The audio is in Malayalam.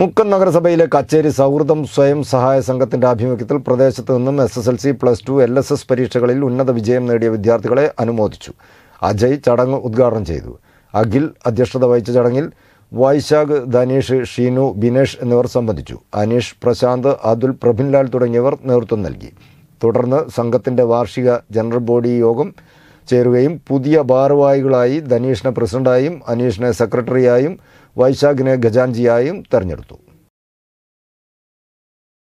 മുക്കം നഗരസഭയിലെ കച്ചേരി സൗഹൃദം സ്വയം സഹായ സംഘത്തിന്റെ ആഭിമുഖ്യത്തിൽ പ്രദേശത്ത് നിന്നും S S L C plus two L S S പരീക്ഷകളിൽ ഉന്നത വിജയം നേടിയ വിദ്യാർത്ഥികളെ അനുമോദിച്ചു അജയ് ചടങ്ങ് ഉദ്ഘാടനം ചെയ്തു അഖിൽ അധ്യക്ഷത വഹിച്ച ചടങ്ങിൽ വൈശാഖ് ധനീഷ് ഷീനു ബിനേഷ് എന്നിവർ സംബന്ധിച്ചു അനീഷ് പ്രശാന്ത് അതുൽ പ്രഭിൻലാൽ തുടങ്ങിയവർ നേതൃത്വം നൽകി തുടർന്ന് സംഘത്തിന്റെ വാർഷിക ജനറൽ ബോഡി യോഗം ചേരുകയും പുതിയ ഭാരവാഹികളായി ധനീഷിനെ പ്രസിഡന്റായും അനീഷിനെ സെക്രട്ടറിയായും വൈശാഖിനെ ഖജാൻജിയായും തെരഞ്ഞെടുത്തു